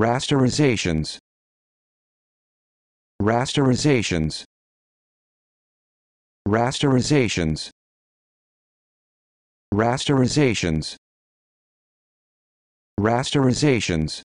rasterizations rasterizations rasterizations rasterizations rasterizations